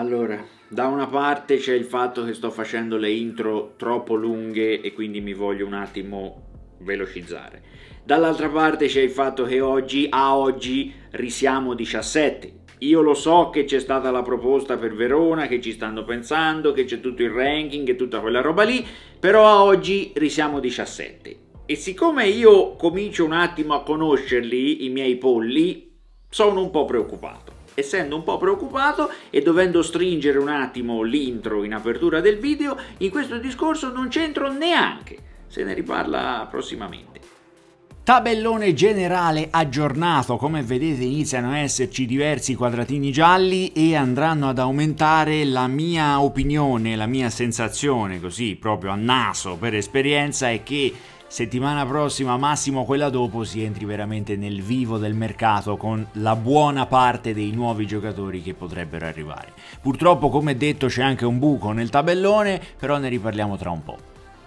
Allora, da una parte c'è il fatto che sto facendo le intro troppo lunghe e quindi mi voglio un attimo velocizzare. Dall'altra parte c'è il fatto che oggi, a oggi, risiamo 17. Io lo so che c'è stata la proposta per Verona, che ci stanno pensando, che c'è tutto il ranking e tutta quella roba lì, però a oggi risiamo 17. E siccome io comincio un attimo a conoscerli, i miei polli, sono un po' preoccupato essendo un po' preoccupato e dovendo stringere un attimo l'intro in apertura del video, in questo discorso non c'entro neanche, se ne riparla prossimamente. Tabellone generale aggiornato, come vedete iniziano a esserci diversi quadratini gialli e andranno ad aumentare la mia opinione, la mia sensazione, così proprio a naso per esperienza, è che settimana prossima, massimo quella dopo, si entri veramente nel vivo del mercato con la buona parte dei nuovi giocatori che potrebbero arrivare. Purtroppo, come detto, c'è anche un buco nel tabellone, però ne riparliamo tra un po'.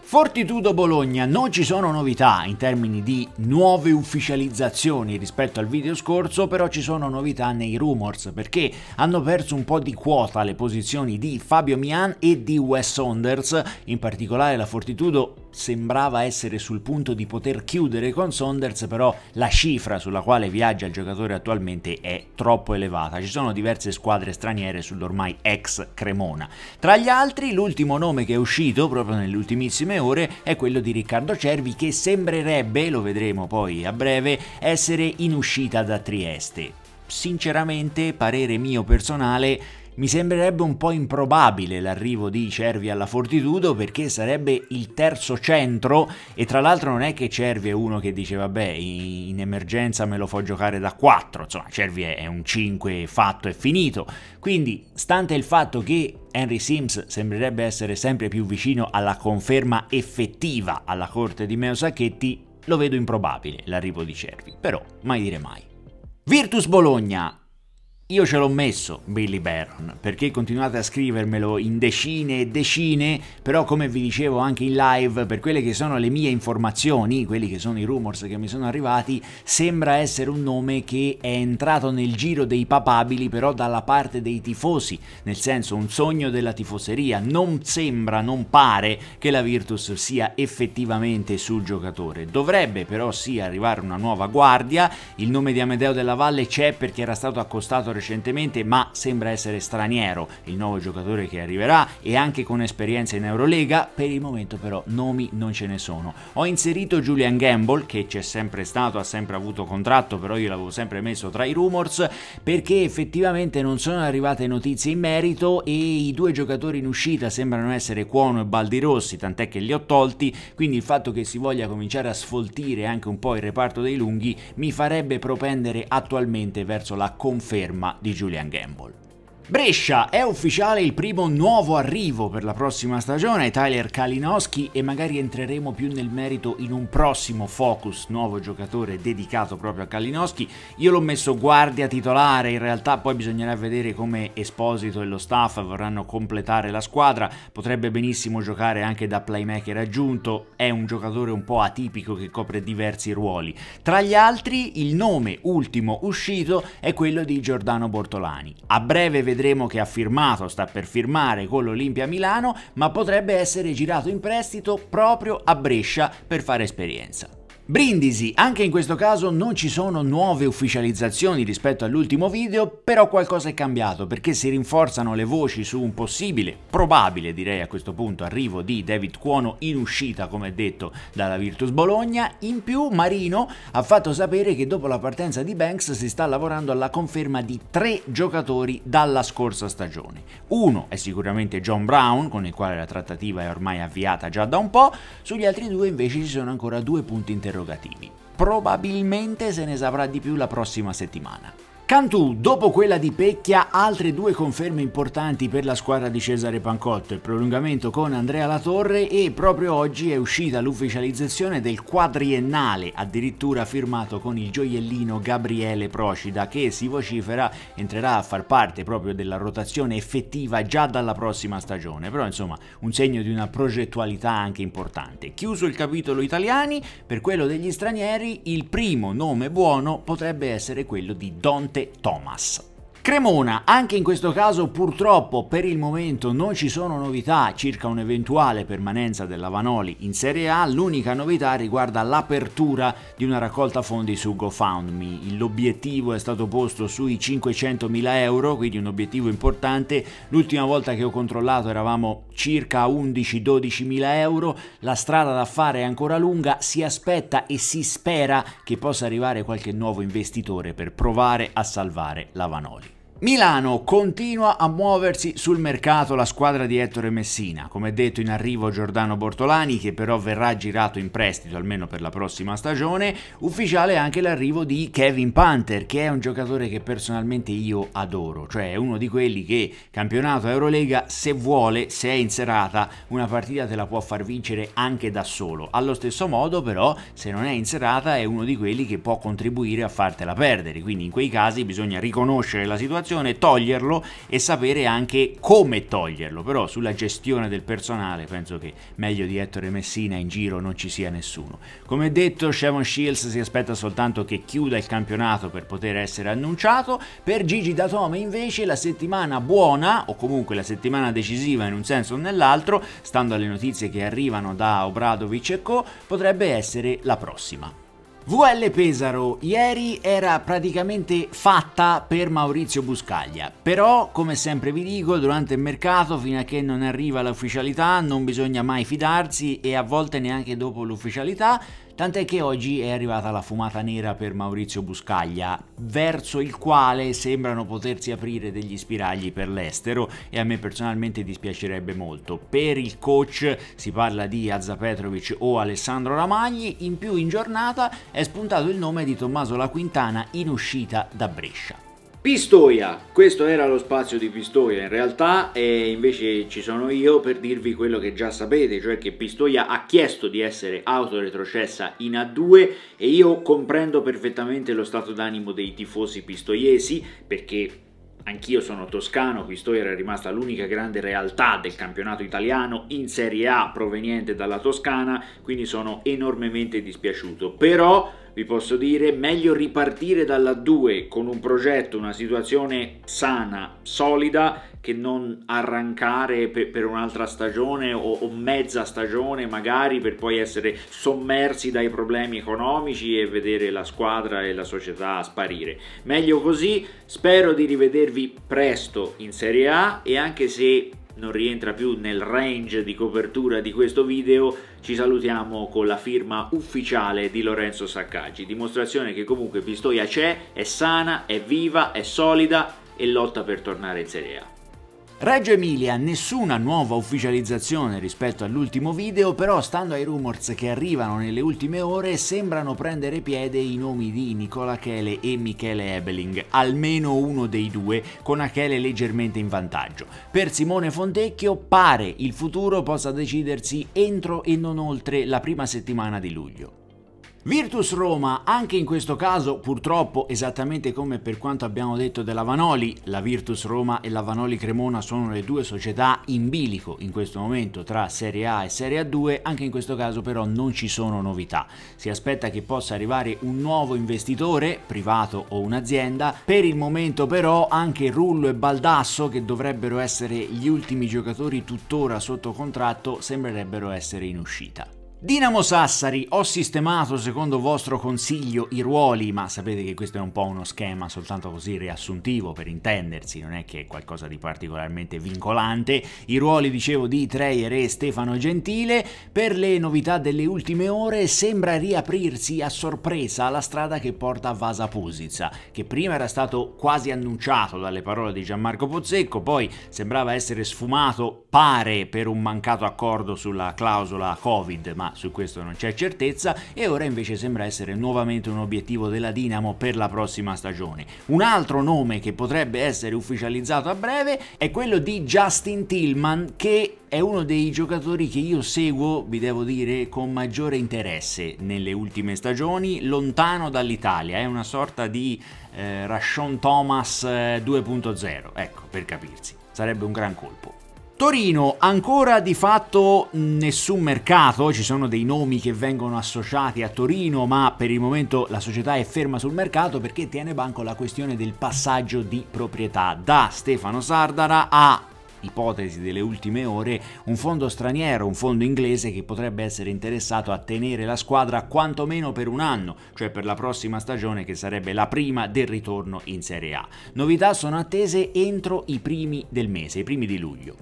Fortitudo Bologna non ci sono novità in termini di nuove ufficializzazioni rispetto al video scorso, però ci sono novità nei rumors perché hanno perso un po' di quota le posizioni di Fabio Mian e di Wes Saunders, in particolare la Fortitudo sembrava essere sul punto di poter chiudere con Saunders, però la cifra sulla quale viaggia il giocatore attualmente è troppo elevata. Ci sono diverse squadre straniere sull'ormai ex Cremona. Tra gli altri, l'ultimo nome che è uscito proprio nelle ultimissime ore è quello di Riccardo Cervi che sembrerebbe, lo vedremo poi a breve, essere in uscita da Trieste. Sinceramente, parere mio personale, mi sembrerebbe un po' improbabile l'arrivo di Cervi alla Fortitudo perché sarebbe il terzo centro e tra l'altro non è che Cervi è uno che dice vabbè in emergenza me lo fo giocare da 4, insomma Cervi è un 5 fatto e finito. Quindi stante il fatto che Henry Sims sembrerebbe essere sempre più vicino alla conferma effettiva alla corte di Meo Sacchetti, lo vedo improbabile l'arrivo di Cervi, però mai dire mai. Virtus Bologna io ce l'ho messo Billy Baron, perché continuate a scrivermelo in decine e decine, però come vi dicevo anche in live, per quelle che sono le mie informazioni, quelli che sono i rumors che mi sono arrivati, sembra essere un nome che è entrato nel giro dei papabili però dalla parte dei tifosi, nel senso un sogno della tifoseria, non sembra, non pare che la Virtus sia effettivamente sul giocatore. Dovrebbe però sì arrivare una nuova guardia, il nome di Amedeo della Valle c'è perché era stato accostato recentemente ma sembra essere straniero il nuovo giocatore che arriverà e anche con esperienza in Eurolega, per il momento però nomi non ce ne sono. Ho inserito Julian Gamble che c'è sempre stato, ha sempre avuto contratto, però io l'avevo sempre messo tra i rumors perché effettivamente non sono arrivate notizie in merito e i due giocatori in uscita sembrano essere Cuono e Baldi Rossi, tant'è che li ho tolti, quindi il fatto che si voglia cominciare a sfoltire anche un po' il reparto dei lunghi mi farebbe propendere attualmente verso la conferma ma di Julian Gamble. Brescia è ufficiale il primo nuovo arrivo per la prossima stagione, Tyler Kalinowski e magari entreremo più nel merito in un prossimo focus, nuovo giocatore dedicato proprio a Kalinowski. Io l'ho messo guardia titolare, in realtà poi bisognerà vedere come Esposito e lo staff vorranno completare la squadra, potrebbe benissimo giocare anche da playmaker aggiunto, è un giocatore un po' atipico che copre diversi ruoli. Tra gli altri il nome ultimo uscito è quello di Giordano Bortolani. A breve vedremo vedremo che ha firmato, sta per firmare con l'Olimpia Milano, ma potrebbe essere girato in prestito proprio a Brescia per fare esperienza. Brindisi, anche in questo caso non ci sono nuove ufficializzazioni rispetto all'ultimo video, però qualcosa è cambiato perché si rinforzano le voci su un possibile, probabile direi a questo punto, arrivo di David Cuono in uscita come detto dalla Virtus Bologna. In più Marino ha fatto sapere che dopo la partenza di Banks si sta lavorando alla conferma di tre giocatori dalla scorsa stagione. Uno è sicuramente John Brown, con il quale la trattativa è ormai avviata già da un po', sugli altri due invece ci sono ancora due punti interessanti interrogativi. Probabilmente se ne saprà di più la prossima settimana. Cantù, dopo quella di Pecchia, altre due conferme importanti per la squadra di Cesare Pancotto, il prolungamento con Andrea Latorre e proprio oggi è uscita l'ufficializzazione del quadriennale, addirittura firmato con il gioiellino Gabriele Procida, che si vocifera entrerà a far parte proprio della rotazione effettiva già dalla prossima stagione, però insomma un segno di una progettualità anche importante. Chiuso il capitolo italiani, per quello degli stranieri il primo nome buono potrebbe essere quello di Don Conte Thomas. Cremona, anche in questo caso purtroppo per il momento non ci sono novità circa un'eventuale permanenza della Vanoli in Serie A, l'unica novità riguarda l'apertura di una raccolta fondi su GoFundMe. L'obiettivo è stato posto sui 500.000 euro, quindi un obiettivo importante, l'ultima volta che ho controllato eravamo circa 11-12 mila euro, la strada da fare è ancora lunga, si aspetta e si spera che possa arrivare qualche nuovo investitore per provare a salvare la Vanoli. Milano continua a muoversi sul mercato la squadra di Ettore Messina, come detto in arrivo Giordano Bortolani che però verrà girato in prestito almeno per la prossima stagione, ufficiale anche l'arrivo di Kevin Panther che è un giocatore che personalmente io adoro, cioè è uno di quelli che campionato Eurolega se vuole, se è in serata, una partita te la può far vincere anche da solo, allo stesso modo però se non è in serata è uno di quelli che può contribuire a fartela perdere, quindi in quei casi bisogna riconoscere la situazione situazione, toglierlo e sapere anche come toglierlo, però sulla gestione del personale penso che meglio di Ettore Messina in giro non ci sia nessuno. Come detto Shavon Shields si aspetta soltanto che chiuda il campionato per poter essere annunciato, per Gigi Datome invece la settimana buona o comunque la settimana decisiva in un senso o nell'altro, stando alle notizie che arrivano da Obradovic e Co, potrebbe essere la prossima. VL Pesaro ieri era praticamente fatta per Maurizio Buscaglia, però come sempre vi dico durante il mercato fino a che non arriva l'ufficialità non bisogna mai fidarsi e a volte neanche dopo l'ufficialità Tant'è che oggi è arrivata la fumata nera per Maurizio Buscaglia, verso il quale sembrano potersi aprire degli spiragli per l'estero e a me personalmente dispiacerebbe molto. Per il coach si parla di Azza Petrovic o Alessandro Ramagni, in più in giornata è spuntato il nome di Tommaso La Quintana in uscita da Brescia. Pistoia, questo era lo spazio di Pistoia in realtà e invece ci sono io per dirvi quello che già sapete, cioè che Pistoia ha chiesto di essere autoretrocessa in A2 e io comprendo perfettamente lo stato d'animo dei tifosi pistoiesi perché Anch'io sono toscano, Pistoia era rimasta l'unica grande realtà del campionato italiano in Serie A proveniente dalla Toscana, quindi sono enormemente dispiaciuto. Però vi posso dire, meglio ripartire dalla 2 con un progetto, una situazione sana, solida, che non arrancare per, per un'altra stagione o, o, mezza stagione magari per poi essere sommersi dai problemi economici e vedere la squadra e la società sparire. Meglio così, spero di rivedervi presto in Serie A e anche se non rientra più nel range di copertura di questo video, ci salutiamo con la firma ufficiale di Lorenzo Saccaggi, dimostrazione che comunque Pistoia c'è, è sana, è viva, è solida e lotta per tornare in Serie A. Reggio Emilia nessuna nuova ufficializzazione rispetto all'ultimo video, però stando ai rumors che arrivano nelle ultime ore sembrano prendere piede i nomi di Nicola Chele e Michele Ebeling, almeno uno dei due, con Achele leggermente in vantaggio. Per Simone Fontecchio pare il futuro possa decidersi entro e non oltre la prima settimana di luglio. Virtus Roma, anche in questo caso purtroppo esattamente come per quanto abbiamo detto della Vanoli, la Virtus Roma e la Vanoli Cremona sono le due società in bilico in questo momento tra Serie A e Serie A2, anche in questo caso però non ci sono novità. Si aspetta che possa arrivare un nuovo investitore, privato o un'azienda, per il momento però anche Rullo e Baldasso che dovrebbero essere gli ultimi giocatori tuttora sotto contratto sembrerebbero essere in uscita. Dinamo Sassari, ho sistemato secondo vostro consiglio i ruoli, ma sapete che questo è un po' uno schema soltanto così riassuntivo per intendersi, non è che è qualcosa di particolarmente vincolante. I ruoli, dicevo, di Treyer e Stefano Gentile, per le novità delle ultime ore sembra riaprirsi a sorpresa la strada che porta a Vasa Pusizza, che prima era stato quasi annunciato dalle parole di Gianmarco Pozzecco, poi sembrava essere sfumato, pare, per un mancato accordo sulla clausola Covid, ma su questo non c'è certezza e ora invece sembra essere nuovamente un obiettivo della Dinamo per la prossima stagione. Un altro nome che potrebbe essere ufficializzato a breve è quello di Justin Tillman che è uno dei giocatori che io seguo, vi devo dire, con maggiore interesse nelle ultime stagioni, lontano dall'Italia, è una sorta di eh, Rashon Thomas 2.0, eh, ecco, per capirsi, sarebbe un gran colpo. Torino ancora di fatto nessun mercato, ci sono dei nomi che vengono associati a Torino, ma per il momento la società è ferma sul mercato perché tiene banco la questione del passaggio di proprietà da Stefano Sardara a ipotesi delle ultime ore, un fondo straniero, un fondo inglese che potrebbe essere interessato a tenere la squadra quantomeno per un anno, cioè per la prossima stagione che sarebbe la prima del ritorno in Serie A. Novità sono attese entro i primi del mese, i primi di luglio.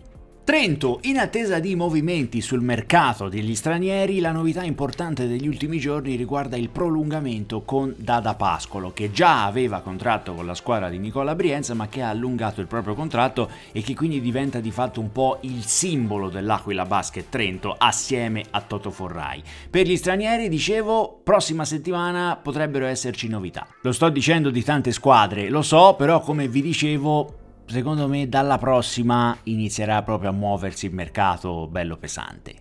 Trento, in attesa di movimenti sul mercato degli stranieri, la novità importante degli ultimi giorni riguarda il prolungamento con Dada Pascolo, che già aveva contratto con la squadra di Nicola Brienza, ma che ha allungato il proprio contratto e che quindi diventa di fatto un po' il simbolo dell'Aquila Basket Trento assieme a Toto Forrai. Per gli stranieri, dicevo, prossima settimana potrebbero esserci novità. Lo sto dicendo di tante squadre, lo so, però come vi dicevo, secondo me dalla prossima inizierà proprio a muoversi il mercato bello pesante.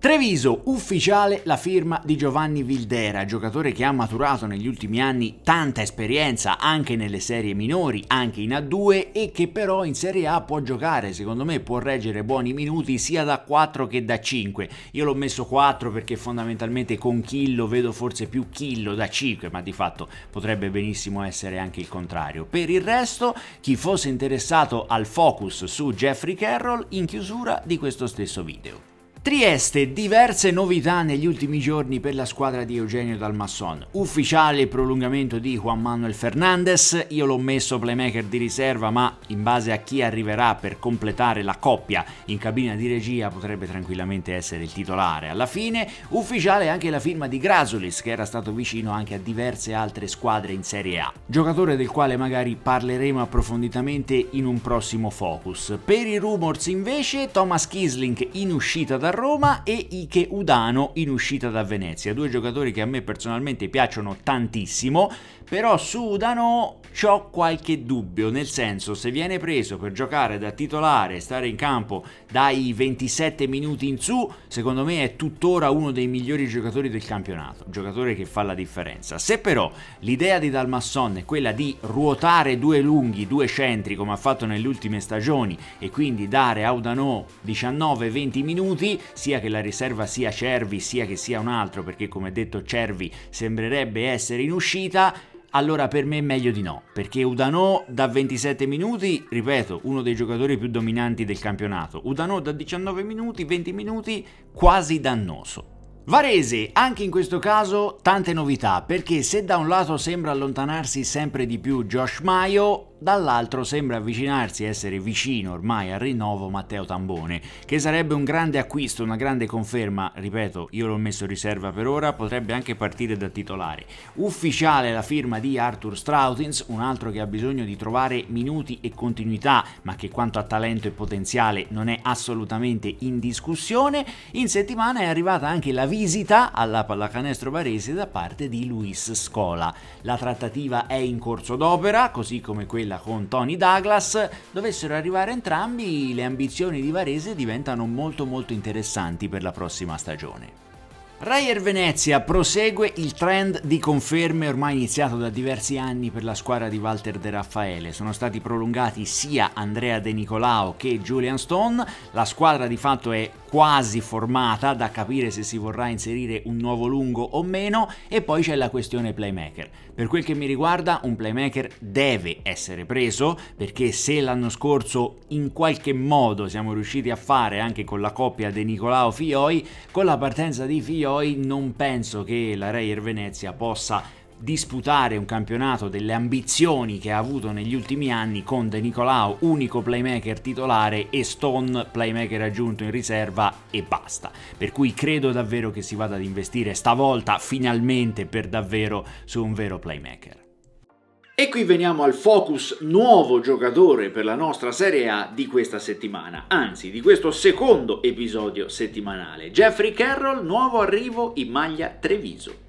Treviso, ufficiale la firma di Giovanni Vildera, giocatore che ha maturato negli ultimi anni tanta esperienza anche nelle serie minori, anche in A2 e che però in Serie A può giocare, secondo me può reggere buoni minuti sia da 4 che da 5. Io l'ho messo 4 perché fondamentalmente con Chillo vedo forse più Chillo da 5, ma di fatto potrebbe benissimo essere anche il contrario. Per il resto, chi fosse interessato al focus su Jeffrey Carroll in chiusura di questo stesso video. Trieste, diverse novità negli ultimi giorni per la squadra di Eugenio Dalmasson. Ufficiale prolungamento di Juan Manuel Fernandez, io l'ho messo playmaker di riserva ma in base a chi arriverà per completare la coppia in cabina di regia potrebbe tranquillamente essere il titolare. Alla fine ufficiale anche la firma di Grasulis che era stato vicino anche a diverse altre squadre in Serie A. Giocatore del quale magari parleremo approfonditamente in un prossimo focus. Per i rumors invece Thomas Kisling in uscita da da Roma e Ike Udano in uscita da Venezia, due giocatori che a me personalmente piacciono tantissimo, però su Udano ho qualche dubbio, nel senso se viene preso per giocare da titolare e stare in campo dai 27 minuti in su, secondo me è tuttora uno dei migliori giocatori del campionato, giocatore che fa la differenza. Se però l'idea di Dalmasson è quella di ruotare due lunghi, due centri come ha fatto nelle ultime stagioni e quindi dare a Udano 19-20 minuti, sia che la riserva sia Cervi sia che sia un altro, perché come detto Cervi sembrerebbe essere in uscita, allora per me è meglio di no, perché Udano da 27 minuti, ripeto, uno dei giocatori più dominanti del campionato, Udano da 19 minuti, 20 minuti, quasi dannoso. Varese, anche in questo caso tante novità, perché se da un lato sembra allontanarsi sempre di più Josh Maio, Dall'altro sembra avvicinarsi essere vicino ormai al rinnovo Matteo Tambone, che sarebbe un grande acquisto, una grande conferma, ripeto, io l'ho messo in riserva per ora, potrebbe anche partire da titolare. Ufficiale la firma di Arthur Strautins, un altro che ha bisogno di trovare minuti e continuità, ma che quanto a talento e potenziale non è assolutamente in discussione. In settimana è arrivata anche la visita alla pallacanestro barese da parte di Luis Scola. La trattativa è in corso d'opera, così come quella Barella con Tony Douglas dovessero arrivare entrambi, le ambizioni di Varese diventano molto molto interessanti per la prossima stagione. Rayer Venezia prosegue il trend di conferme ormai iniziato da diversi anni per la squadra di Walter De Raffaele. Sono stati prolungati sia Andrea De Nicolao che Julian Stone. La squadra di fatto è quasi formata, da capire se si vorrà inserire un nuovo lungo o meno. E poi c'è la questione playmaker. Per quel che mi riguarda, un playmaker deve essere preso perché se l'anno scorso in qualche modo siamo riusciti a fare anche con la coppia De Nicolao-Fioi, con la partenza di Fioi Oi non penso che la Reier Venezia possa disputare un campionato delle ambizioni che ha avuto negli ultimi anni con De Nicolao, unico playmaker titolare e Stone playmaker aggiunto in riserva e basta. Per cui credo davvero che si vada ad investire stavolta finalmente per davvero su un vero playmaker. E qui veniamo al focus nuovo giocatore per la nostra Serie A di questa settimana, anzi di questo secondo episodio settimanale. Jeffrey Carroll, nuovo arrivo in maglia Treviso.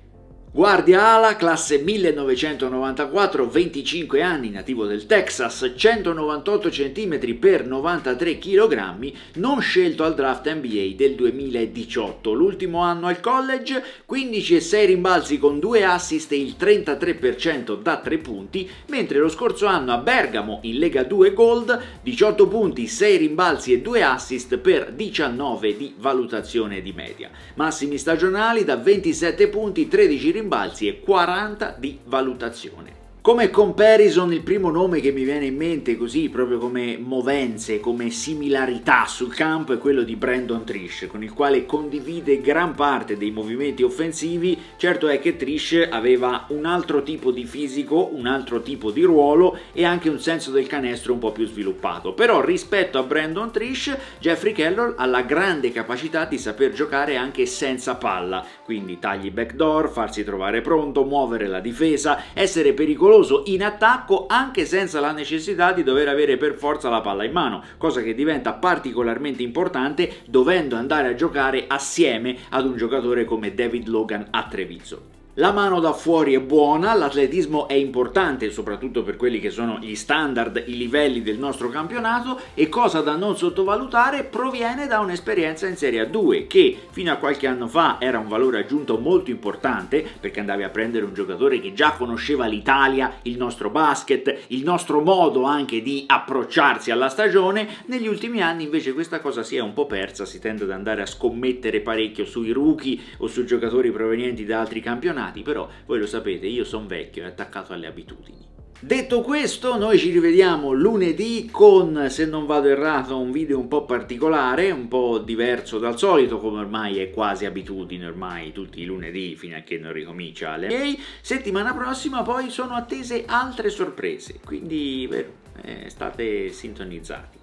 Guardia ala, classe 1994, 25 anni, nativo del Texas, 198 cm per 93 kg, non scelto al draft NBA del 2018, l'ultimo anno al college, 15,6 rimbalzi con 2 assist e il 33% da 3 punti, mentre lo scorso anno a Bergamo in Lega 2 Gold, 18 punti, 6 rimbalzi e 2 assist per 19 di valutazione di media. Massimi stagionali da 27 punti, 13 rimbalzi rimbalzi e 40 di valutazione. Come comparison il primo nome che mi viene in mente così, proprio come movenze, come similarità sul campo è quello di Brandon Trish, con il quale condivide gran parte dei movimenti offensivi, certo è che Trish aveva un altro tipo di fisico, un altro tipo di ruolo e anche un senso del canestro un po' più sviluppato, però rispetto a Brandon Trish, Jeffrey Kellogg ha la grande capacità di saper giocare anche senza palla, quindi tagli backdoor, farsi trovare pronto, muovere la difesa, essere pericoloso pericoloso in attacco anche senza la necessità di dover avere per forza la palla in mano, cosa che diventa particolarmente importante dovendo andare a giocare assieme ad un giocatore come David Logan a Treviso. La mano da fuori è buona, l'atletismo è importante soprattutto per quelli che sono gli standard, i livelli del nostro campionato e cosa da non sottovalutare proviene da un'esperienza in Serie A2 che fino a qualche anno fa era un valore aggiunto molto importante perché andavi a prendere un giocatore che già conosceva l'Italia, il nostro basket, il nostro modo anche di approcciarsi alla stagione, negli ultimi anni invece questa cosa si è un po' persa, si tende ad andare a scommettere parecchio sui rookie o su giocatori provenienti da altri campionati aggiornati, però voi lo sapete, io sono vecchio e attaccato alle abitudini. Detto questo, noi ci rivediamo lunedì con, se non vado errato, un video un po' particolare, un po' diverso dal solito, come ormai è quasi abitudine ormai tutti i lunedì fino a che non ricomincia l'NBA. Settimana prossima poi sono attese altre sorprese, quindi vero, eh, state sintonizzati.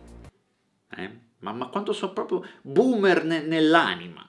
Eh? Ma, ma quanto sono proprio boomer ne, nell'anima.